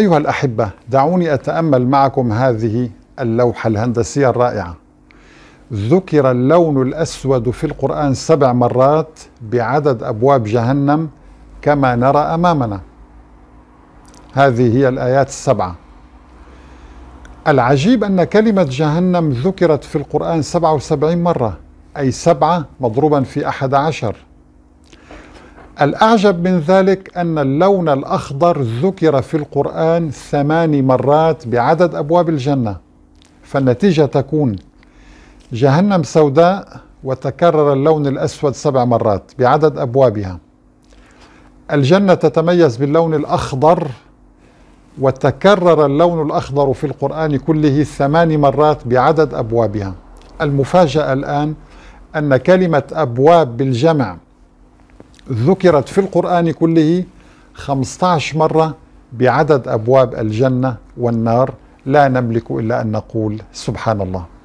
أيها الأحبة دعوني أتأمل معكم هذه اللوحة الهندسية الرائعة ذكر اللون الأسود في القرآن سبع مرات بعدد أبواب جهنم كما نرى أمامنا هذه هي الآيات السبعة العجيب أن كلمة جهنم ذكرت في القرآن 77 مرة أي سبعة مضروبا في أحد عشر الأعجب من ذلك أن اللون الأخضر ذكر في القرآن ثماني مرات بعدد أبواب الجنة فالنتيجة تكون جهنم سوداء وتكرر اللون الأسود سبع مرات بعدد أبوابها الجنة تتميز باللون الأخضر وتكرر اللون الأخضر في القرآن كله ثماني مرات بعدد أبوابها المفاجأة الآن أن كلمة أبواب بالجمع ذكرت في القرآن كله 15 مرة بعدد أبواب الجنة والنار لا نملك إلا أن نقول سبحان الله